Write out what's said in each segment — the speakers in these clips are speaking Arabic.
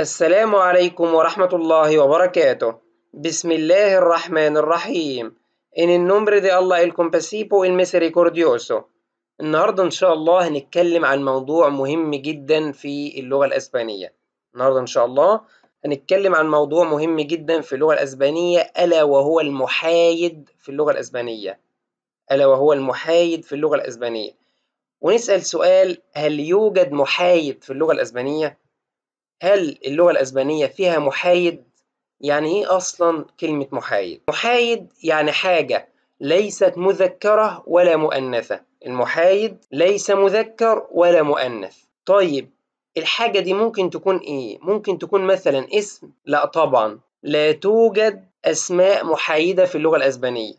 السلام عليكم ورحمة الله وبركاته بسم الله الرحمن الرحيم إن النمر دي الله إلكم بسيبو المسري كورديوسو النهاردة إن شاء الله هنتكلم عن موضوع مهم جدا في اللغة الأسبانية النهاردة إن شاء الله هنتكلم عن موضوع مهم جدا في اللغة الأسبانية ألا وهو المحايد في اللغة الأسبانية ألا وهو المحايد في اللغة الأسبانية ونسأل سؤال هل يوجد محايد في اللغة الأسبانية؟ هل اللغة الأسبانية فيها محايد؟ يعني إيه أصلا كلمة محايد؟ محايد يعني حاجة ليست مذكرة ولا مؤنثة المحايد ليس مذكر ولا مؤنث طيب الحاجة دي ممكن تكون إيه؟ ممكن تكون مثلا اسم؟ لا طبعا لا توجد أسماء محايدة في اللغة الأسبانية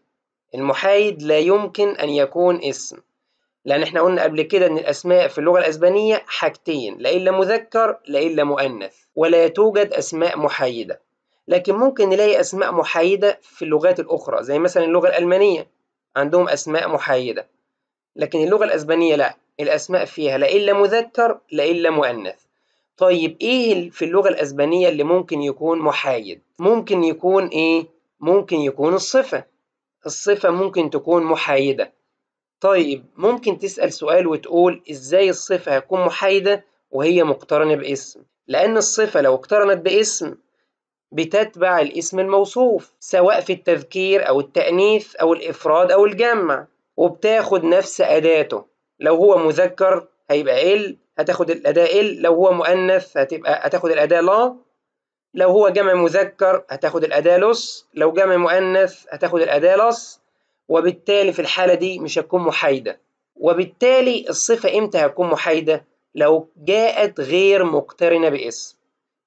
المحايد لا يمكن أن يكون اسم لأن إحنا قلنا قبل كده إن الأسماء في اللغة الأسبانية حاجتين لا إلا مذكر لا إلا مؤنث ولا توجد أسماء محايدة لكن ممكن نلاقي أسماء محايدة في اللغات الأخرى زي مثلا اللغة الألمانية عندهم أسماء محايدة لكن اللغة الأسبانية لا الأسماء فيها لا إلا مذكر لا إلا مؤنث طيب إيه في اللغة الأسبانية اللي ممكن يكون محايد ممكن يكون إيه ممكن يكون الصفة الصفة ممكن تكون محايدة طيب ممكن تسأل سؤال وتقول إزاي الصفة هتكون محايدة وهي مقترنة باسم لأن الصفة لو اقترنت باسم بتتبع الاسم الموصوف سواء في التذكير أو التأنيث أو الإفراد أو الجمع وبتاخد نفس أداته لو هو مذكر هيبقى ال هتاخد الأداة ال لو هو مؤنث هتبقى هتاخد الأداة لا لو هو جمع مذكر هتاخد الأداة لص لو جمع مؤنث هتاخد الأداة لص وبالتالي في الحالة دي مش هتكون محايدة وبالتالي الصفة إمتى هتكون محايدة؟ لو جاءت غير مقترنة باسم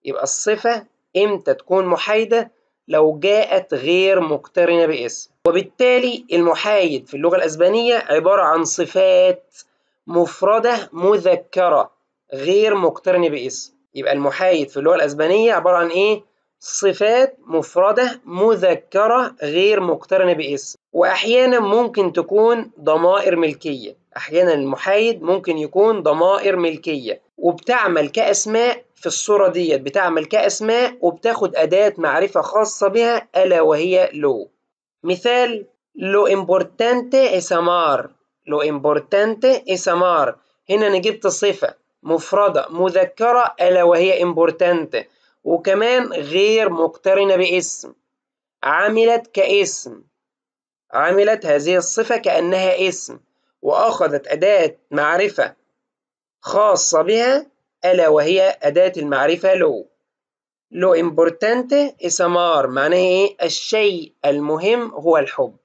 يبقى الصفة إمتى تكون محايدة؟ لو جاءت غير مقترنة باسم وبالتالي المحايد في اللغة الأسبانية عبارة عن صفات مفردة مذكرة غير مقترنة باسم يبقى المحايد في اللغة الأسبانية عبارة عن إيه؟ صفات مفردة مذكرة غير مقترنة باسم وأحيانا ممكن تكون ضمائر ملكية أحيانا المحايد ممكن يكون ضمائر ملكية وبتعمل كأسماء في الصورة ديت بتعمل كأسماء وبتاخد أداة معرفة خاصة بها ألا وهي لو مثال لو importante es amar لو importante es amar هنا أنا جبت صفة مفردة مذكرة ألا وهي importante وكمان غير مقترنة باسم عملت كاسم عملت هذه الصفة كأنها اسم وأخذت أداة معرفة خاصة بها ألا وهي أداة المعرفة لو لو importante اسمار معناه إيه؟ الشيء المهم هو الحب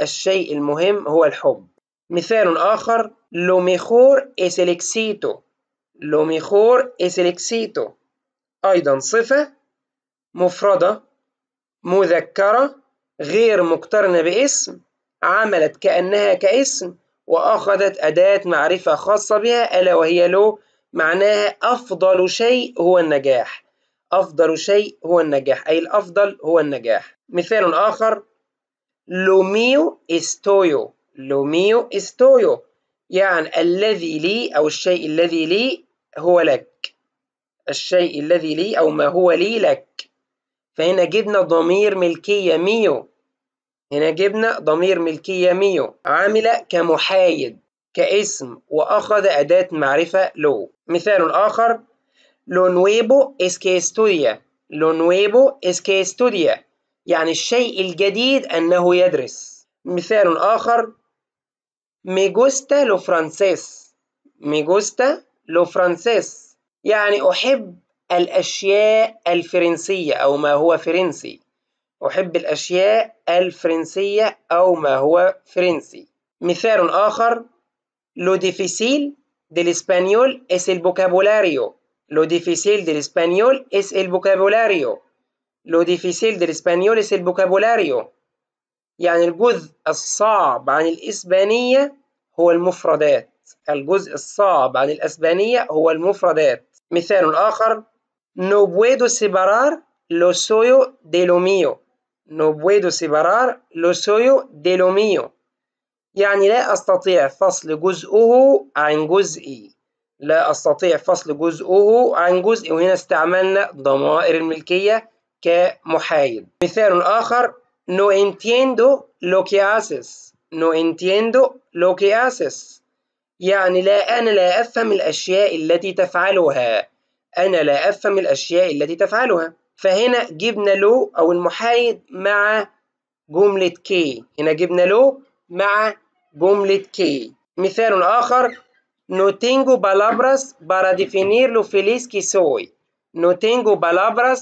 الشيء المهم هو الحب مثال آخر lo mejor es el éxito lo mejor es el éxito أيضا صفة مفردة مذكرة غير مقترنة باسم عملت كأنها كاسم وأخذت أداة معرفة خاصة بها ألا وهي لو معناها أفضل شيء هو النجاح أفضل شيء هو النجاح أي الأفضل هو النجاح مثال آخر لوميو استويو لوميو استويو يعني الذي لي أو الشيء الذي لي هو لك الشيء الذي لي أو ما هو لي لك فهنا جبنا ضمير ملكية ميو هنا جبنا ضمير ملكية ميو عمل كمحايد كاسم وأخذ أداة معرفة لو مثال آخر لو نويبو اسكي استوديا لو نويبو اسكي استوديا يعني الشيء الجديد أنه يدرس مثال آخر ميجوستا لو فرانسيس ميجوستا لو فرانسيس يعني أحب الأشياء الفرنسية أو ما هو فرنسي أحب الأشياء الفرنسية أو ما هو فرنسي مثال آخر لو ديفيسيل دي الإسبانيول إس البوكابولاريو لو ديفيسيل دي الإسبانيول إس البوكابولاريو لو ديفيسيل دي الإسبانيول إس البوكابولاريو يعني الجزء الصعب عن الإسبانية هو المفردات الجزء الصعب عن الإسبانية هو المفردات مثال آخر No puedo separar lo suyo de lo mío No puedo separar lo suyo de lo mío يعني لا أستطيع فصل جزءه عن جزئي لا أستطيع فصل جزءه عن جزء وهنا استعملنا ضمائر الملكية كمحايد مثال آخر No entiendo lo que haces No entiendo lo que haces يعني لا أنا لا أفهم الأشياء التي تفعلها أنا لا أفهم الأشياء التي تفعلها فهنا جبنا لو أو المحايد مع جملة كي هنا جبنا لو مع جملة كي مثال آخر No tengo palabras para definir lo feliz que soy. No tengo palabras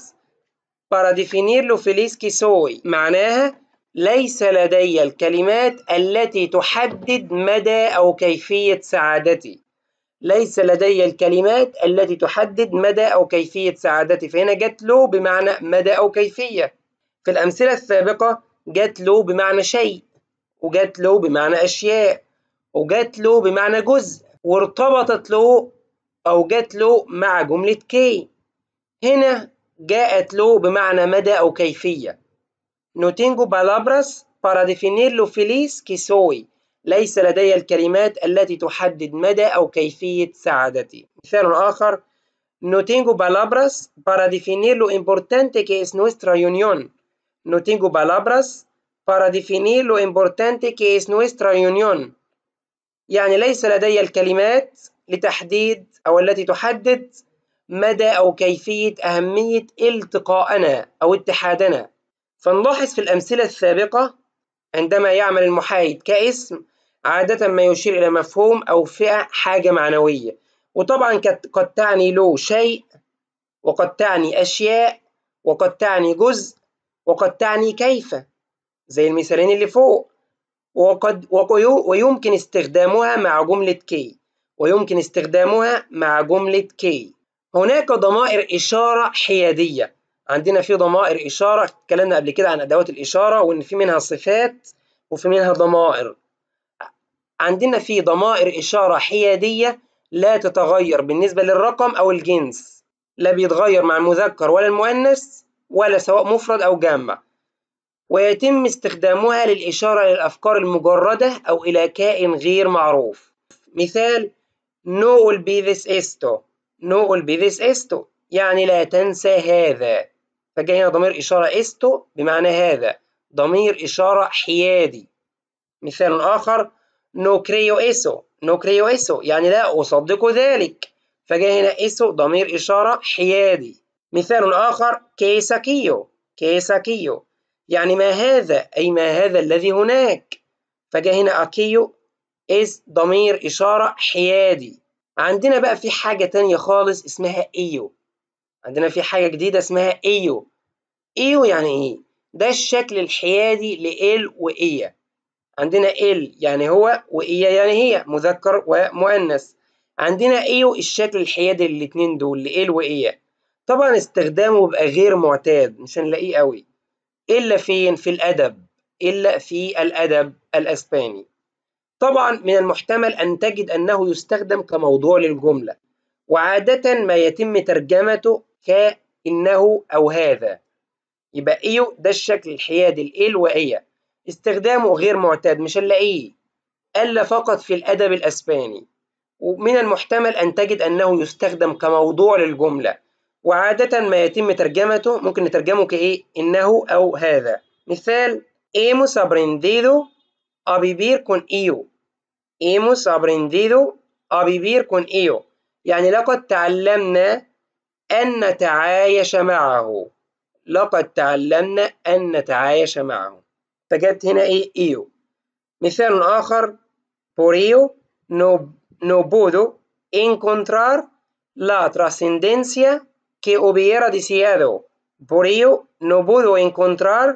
para definir lo feliz que soy. معناها ليس لدي الكلمات التي تحدد مدى أو كيفية سعادتي ليس لدي الكلمات التي تحدد مدى أو كيفية سعادتي فهنا جت له بمعنى مدى أو كيفية في الأمثلة السابقة جت له بمعنى شيء وجت له بمعنى أشياء وجت له بمعنى جزء وارتبطت له أو جت له مع جملة كي هنا جاءت له بمعنى مدى أو كيفية No tengo palabras para definir lo feliz que soy. ليس لدي الكلمات التي تحدد مدى أو كيفية سعادتي. مثال آخر: No tengo palabras para definir lo importante que es nuestra unión. No tengo palabras para definir lo importante que es nuestra unión. يعني ليس لدي الكلمات لتحديد أو التي تحدد مدى أو كيفية أهمية التقاءنا أو اتحادنا. فنلاحظ في الأمثلة السابقة عندما يعمل المحايد كاسم عادة ما يشير إلى مفهوم أو فئة حاجة معنوية وطبعا قد تعني له شيء وقد تعني أشياء وقد تعني جزء وقد تعني كيف زي المثالين اللي فوق وقد ويمكن استخدامها مع جملة كي ويمكن استخدامها مع جملة كي هناك ضمائر إشارة حيادية عندنا في ضمائر إشارة اتكلمنا قبل كده عن أدوات الإشارة وإن في منها صفات وفي منها ضمائر عندنا في ضمائر إشارة حيادية لا تتغير بالنسبة للرقم أو الجنس لا بيتغير مع المذكر ولا المؤنث ولا سواء مفرد أو جمع ويتم استخدامها للإشارة للأفكار المجردة أو إلى كائن غير معروف مثال no إستو esto بي olvides إستو يعني لا تنسى هذا فجاء هنا ضمير إشارة استو بمعنى هذا ضمير إشارة حيادي مثال آخر نو كريو إيسو نو كريو إيسو يعني لا أصدق ذلك فجاء هنا إيسو ضمير إشارة حيادي مثال آخر كيساكيو كيساكيو يعني ما هذا أي ما هذا الذي هناك فجاء هنا أكيو إس ضمير إشارة حيادي عندنا بقى في حاجة تانية خالص اسمها إيو عندنا في حاجة جديدة اسمها ايو ايو يعني ايه ده الشكل الحيادي لال وايا عندنا ال يعني هو وايا يعني هي مذكر ومؤنث عندنا ايو الشكل الحيادي للاتنين دول لال وايا طبعا استخدامه بيبقى غير معتاد مش هنلاقيه قوي الا فين في الادب الا في الادب الاسباني طبعا من المحتمل ان تجد انه يستخدم كموضوع للجمله وعاده ما يتم ترجمته كإنه أو هذا يبقى إيو ده الشكل الحيادي الإيه وإيا استخدامه غير معتاد مش هنلاقيه ألا فقط في الأدب الأسباني ومن المحتمل أن تجد أنه يستخدم كموضوع للجملة وعادة ما يتم ترجمته ممكن نترجمه كإيه إنه أو هذا مثال إيمو aprendido أبيبير كون إيو إيمو hemos أبيبير كون إيو يعني لقد تعلمنا أن نتعايش معه لقد تعلمنا أن نتعايش معه فجت هنا إيه إيو مثال آخر بوريو نوبودو إنكونترار لا la trascendencia que hubiera deseado. Por ello, no pudo encontrar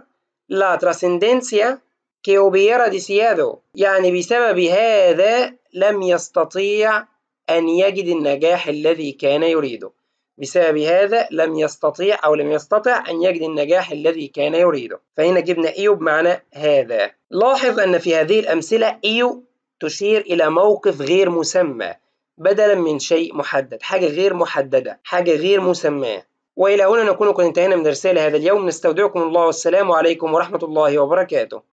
la trascendencia que hubiera يعني بسبب هذا لم يستطيع أن يجد النجاح الذي كان يريده. بسبب هذا لم يستطيع أو لم يستطع أن يجد النجاح الذي كان يريده فهنا جبنا إيو بمعنى هذا لاحظ أن في هذه الأمثلة إيو تشير إلى موقف غير مسمى بدلا من شيء محدد حاجة غير محددة حاجة غير مسماة وإلى هنا نكون قد انتهينا من رسالة هذا اليوم نستودعكم الله والسلام عليكم ورحمة الله وبركاته